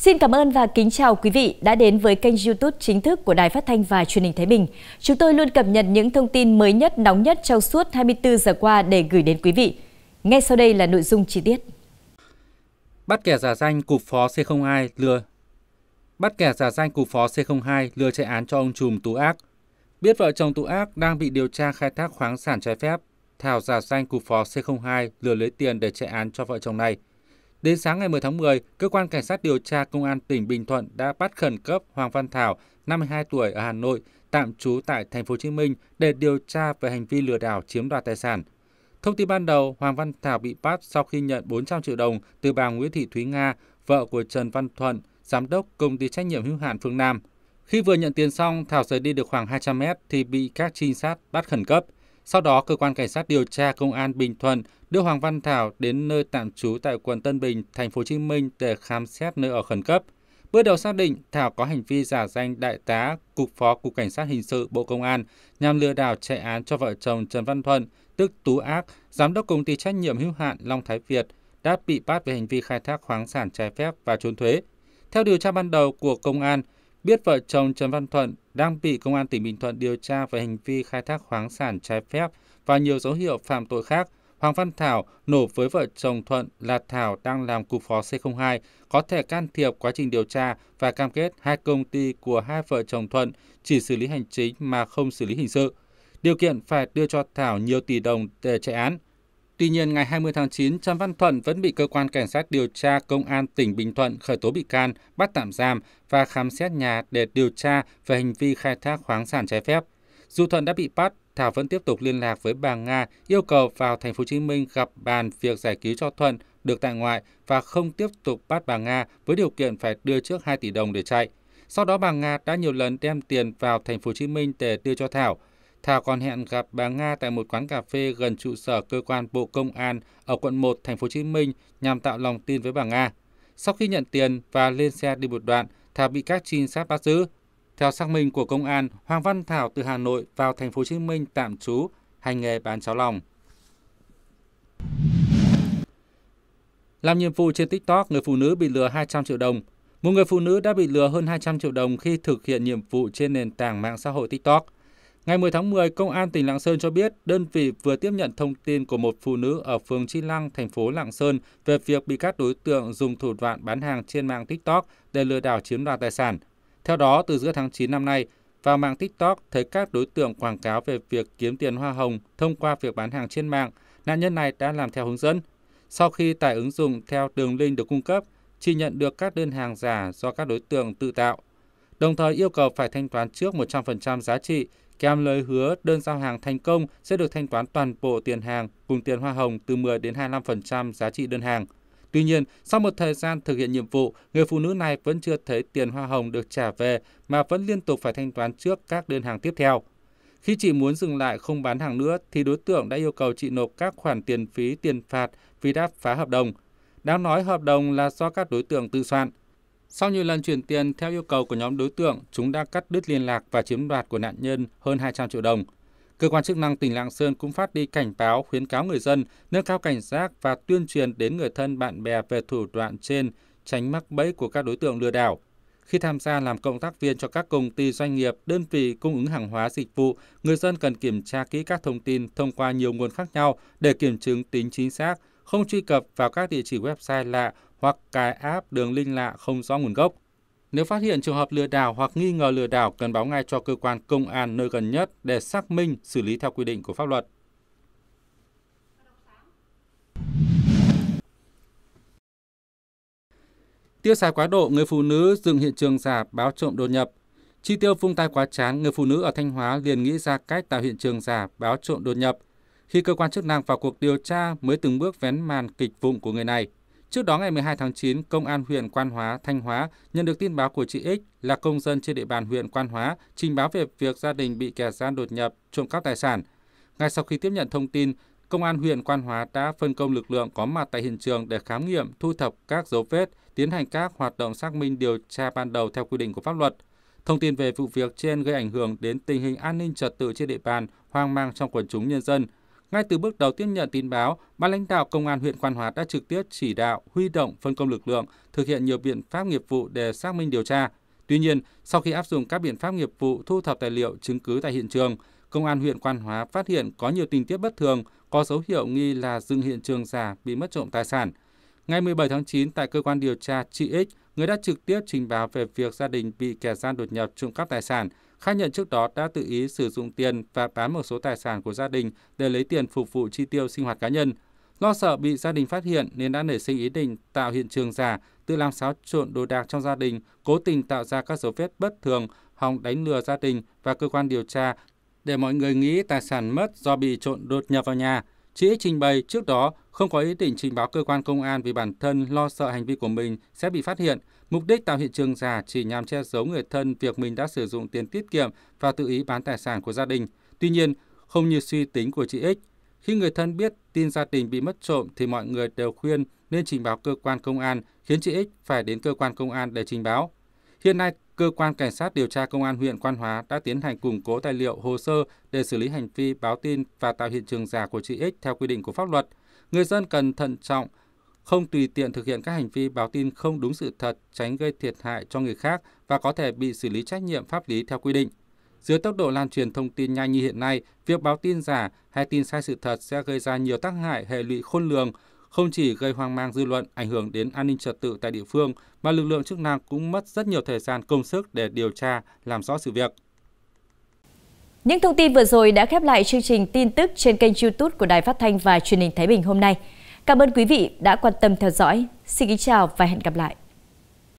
Xin cảm ơn và kính chào quý vị đã đến với kênh YouTube chính thức của Đài Phát thanh và Truyền hình Thái Bình. Chúng tôi luôn cập nhật những thông tin mới nhất, nóng nhất trong suốt 24 giờ qua để gửi đến quý vị. Ngay sau đây là nội dung chi tiết. Bắt kẻ giả danh cục phó C02 lừa Bắt kẻ giả danh cục phó C02 lừa chạy án cho ông trùm tú ác. Biết vợ chồng tú ác đang bị điều tra khai thác khoáng sản trái phép, Thảo giả danh cục phó C02 lừa lấy tiền để chạy án cho vợ chồng này – Đến sáng ngày 10 tháng 10, cơ quan cảnh sát điều tra công an tỉnh Bình Thuận đã bắt khẩn cấp Hoàng Văn Thảo, 52 tuổi ở Hà Nội, tạm trú tại thành phố Hồ Chí Minh để điều tra về hành vi lừa đảo chiếm đoạt tài sản. Thông tin ban đầu, Hoàng Văn Thảo bị bắt sau khi nhận 400 triệu đồng từ bà Nguyễn Thị Thúy Nga, vợ của Trần Văn Thuận, giám đốc công ty trách nhiệm hữu hạn Phương Nam. Khi vừa nhận tiền xong, Thảo rời đi được khoảng 200 mét thì bị các trinh sát bắt khẩn cấp. Sau đó, cơ quan cảnh sát điều tra công an Bình Thuận đưa Hoàng Văn Thảo đến nơi tạm trú tại quận Tân Bình, thành phố Hồ Chí Minh để khám xét nơi ở khẩn cấp. Bước đầu xác định Thảo có hành vi giả danh đại tá cục phó cục cảnh sát hình sự Bộ Công an nhằm lừa đảo chạy án cho vợ chồng Trần Văn Thuận, tức Tú Ác, giám đốc công ty trách nhiệm hữu hạn Long Thái Việt đã bị bắt về hành vi khai thác khoáng sản trái phép và trốn thuế. Theo điều tra ban đầu của công an, biết vợ chồng Trần Văn Thuận đang bị Công an tỉnh Bình Thuận điều tra về hành vi khai thác khoáng sản trái phép và nhiều dấu hiệu phạm tội khác, Hoàng Văn Thảo nổ với vợ chồng Thuận là Thảo đang làm cục phó C02, có thể can thiệp quá trình điều tra và cam kết hai công ty của hai vợ chồng Thuận chỉ xử lý hành chính mà không xử lý hình sự. Điều kiện phải đưa cho Thảo nhiều tỷ đồng để chạy án. Tuy nhiên, ngày 20 tháng 9, Trần Văn Thuận vẫn bị cơ quan cảnh sát điều tra Công an tỉnh Bình Thuận khởi tố bị can, bắt tạm giam và khám xét nhà để điều tra về hành vi khai thác khoáng sản trái phép. Dù Thuận đã bị bắt, Thảo vẫn tiếp tục liên lạc với bà Nga, yêu cầu vào thành phố Hồ Chí Minh gặp bàn việc giải cứu cho Thuận được tại ngoại và không tiếp tục bắt bà Nga với điều kiện phải đưa trước 2 tỷ đồng để chạy. Sau đó bà Nga đã nhiều lần đem tiền vào thành phố Hồ Chí Minh để đưa cho Thảo, Thảo còn hẹn gặp bà Nga tại một quán cà phê gần trụ sở cơ quan Bộ Công an ở quận 1 thành phố Hồ Chí Minh nhằm tạo lòng tin với bà Nga. Sau khi nhận tiền và lên xe đi một đoạn, Thảo bị các trinh sát bắt giữ. Theo xác minh của công an, Hoàng Văn Thảo từ Hà Nội vào thành phố Hồ Chí Minh tạm trú, hành nghề bán cháo lòng. Làm nhiệm vụ trên TikTok, người phụ nữ bị lừa 200 triệu đồng. Một người phụ nữ đã bị lừa hơn 200 triệu đồng khi thực hiện nhiệm vụ trên nền tảng mạng xã hội TikTok. Ngày 10 tháng 10, Công an tỉnh Lạng Sơn cho biết đơn vị vừa tiếp nhận thông tin của một phụ nữ ở phường Chi Lăng, thành phố Lạng Sơn về việc bị các đối tượng dùng thủ đoạn bán hàng trên mạng TikTok để lừa đảo chiếm đoạt tài sản. Theo đó, từ giữa tháng 9 năm nay, vào mạng TikTok thấy các đối tượng quảng cáo về việc kiếm tiền hoa hồng thông qua việc bán hàng trên mạng. Nạn nhân này đã làm theo hướng dẫn. Sau khi tải ứng dụng theo đường link được cung cấp, chỉ nhận được các đơn hàng giả do các đối tượng tự tạo, đồng thời yêu cầu phải thanh toán trước 100% giá trị Kèm lời hứa đơn giao hàng thành công sẽ được thanh toán toàn bộ tiền hàng cùng tiền hoa hồng từ 10 đến 25% giá trị đơn hàng. Tuy nhiên, sau một thời gian thực hiện nhiệm vụ, người phụ nữ này vẫn chưa thấy tiền hoa hồng được trả về mà vẫn liên tục phải thanh toán trước các đơn hàng tiếp theo. Khi chị muốn dừng lại không bán hàng nữa thì đối tượng đã yêu cầu chị nộp các khoản tiền phí tiền phạt vì đã phá hợp đồng. Đáng nói hợp đồng là do các đối tượng tự soạn. Sau nhiều lần chuyển tiền theo yêu cầu của nhóm đối tượng, chúng đã cắt đứt liên lạc và chiếm đoạt của nạn nhân hơn 200 triệu đồng. Cơ quan chức năng tỉnh Lạng Sơn cũng phát đi cảnh báo khuyến cáo người dân nâng cao cảnh giác và tuyên truyền đến người thân bạn bè về thủ đoạn trên, tránh mắc bẫy của các đối tượng lừa đảo. Khi tham gia làm cộng tác viên cho các công ty doanh nghiệp, đơn vị cung ứng hàng hóa dịch vụ, người dân cần kiểm tra kỹ các thông tin thông qua nhiều nguồn khác nhau để kiểm chứng tính chính xác, không truy cập vào các địa chỉ website lạ hoặc cài app đường link lạ không rõ nguồn gốc. Nếu phát hiện trường hợp lừa đảo hoặc nghi ngờ lừa đảo cần báo ngay cho cơ quan công an nơi gần nhất để xác minh, xử lý theo quy định của pháp luật. Tiêu xài quá độ, người phụ nữ dựng hiện trường giả báo trộm đột nhập. Chi tiêu phung tay quá chán, người phụ nữ ở Thanh Hóa liền nghĩ ra cách tạo hiện trường giả báo trộm đột nhập. Khi cơ quan chức năng vào cuộc điều tra mới từng bước vén màn kịch vụng của người này – Trước đó ngày 12 tháng 9, Công an huyện Quan Hóa, Thanh Hóa nhận được tin báo của chị X là công dân trên địa bàn huyện Quan Hóa trình báo về việc gia đình bị kẻ gian đột nhập trộm cắp tài sản. Ngay sau khi tiếp nhận thông tin, Công an huyện Quan Hóa đã phân công lực lượng có mặt tại hiện trường để khám nghiệm, thu thập các dấu vết, tiến hành các hoạt động xác minh điều tra ban đầu theo quy định của pháp luật. Thông tin về vụ việc trên gây ảnh hưởng đến tình hình an ninh trật tự trên địa bàn, hoang mang trong quần chúng nhân dân – ngay từ bước đầu tiếp nhận tin báo, ban lãnh đạo công an huyện Quan Hóa đã trực tiếp chỉ đạo huy động phân công lực lượng, thực hiện nhiều biện pháp nghiệp vụ để xác minh điều tra. Tuy nhiên, sau khi áp dụng các biện pháp nghiệp vụ thu thập tài liệu chứng cứ tại hiện trường, công an huyện Quan Hóa phát hiện có nhiều tình tiết bất thường, có dấu hiệu nghi là dừng hiện trường giả bị mất trộm tài sản. Ngày 17 tháng 9 tại cơ quan điều tra chị X, người đã trực tiếp trình báo về việc gia đình bị kẻ gian đột nhập trộm cắp tài sản Khai nhận trước đó đã tự ý sử dụng tiền và bán một số tài sản của gia đình để lấy tiền phục vụ chi tiêu sinh hoạt cá nhân. Lo sợ bị gia đình phát hiện nên đã nảy sinh ý định tạo hiện trường giả, tự làm xáo trộn đồ đạc trong gia đình, cố tình tạo ra các dấu vết bất thường, hòng đánh lừa gia đình và cơ quan điều tra để mọi người nghĩ tài sản mất do bị trộn đột nhập vào nhà. Chị X trình bày trước đó không có ý định trình báo cơ quan công an vì bản thân lo sợ hành vi của mình sẽ bị phát hiện. Mục đích tạo hiện trường giả chỉ nhằm che giấu người thân việc mình đã sử dụng tiền tiết kiệm và tự ý bán tài sản của gia đình. Tuy nhiên, không như suy tính của chị X, khi người thân biết tin gia đình bị mất trộm thì mọi người đều khuyên nên trình báo cơ quan công an, khiến chị X phải đến cơ quan công an để trình báo. Hiện nay, cơ quan cảnh sát điều tra công an huyện Quan Hóa đã tiến hành củng cố tài liệu hồ sơ để xử lý hành vi báo tin và tạo hiện trường giả của chị X theo quy định của pháp luật. Người dân cần thận trọng, không tùy tiện thực hiện các hành vi báo tin không đúng sự thật, tránh gây thiệt hại cho người khác và có thể bị xử lý trách nhiệm pháp lý theo quy định. Dưới tốc độ lan truyền thông tin nhanh như hiện nay, việc báo tin giả hay tin sai sự thật sẽ gây ra nhiều tác hại hệ lụy khôn lường – không chỉ gây hoang mang dư luận, ảnh hưởng đến an ninh trật tự tại địa phương, mà lực lượng chức năng cũng mất rất nhiều thời gian công sức để điều tra, làm rõ sự việc. Những thông tin vừa rồi đã khép lại chương trình tin tức trên kênh YouTube của Đài Phát thanh và Truyền hình Thái Bình hôm nay. Cảm ơn quý vị đã quan tâm theo dõi. Xin kính chào và hẹn gặp lại.